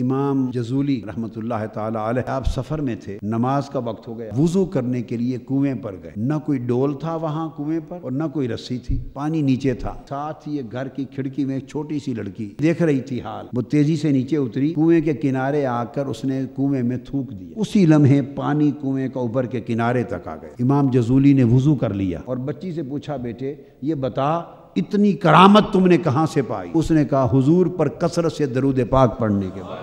इमाम जजूली रहमत आप सफ़र में थे नमाज का वक्त हो गया वजू करने के लिए कुएं पर गए न कोई डोल था वहां कुएं पर और न कोई रस्सी थी पानी नीचे था साथ ही घर की खिड़की में एक छोटी सी लड़की देख रही थी हाल वो तेजी से नीचे उतरी कुएं के किनारे आकर उसने कुएं में थूक दिया उसी लम्हे पानी कुएं का ऊपर के किनारे तक आ गए इमाम जजूली ने वजू कर लिया और बच्ची से पूछा बेटे ये बता इतनी करामत तुमने कहां से पाई उसने कहा हुजूर पर कसरत से दरूद पाक पढ़ने के बाद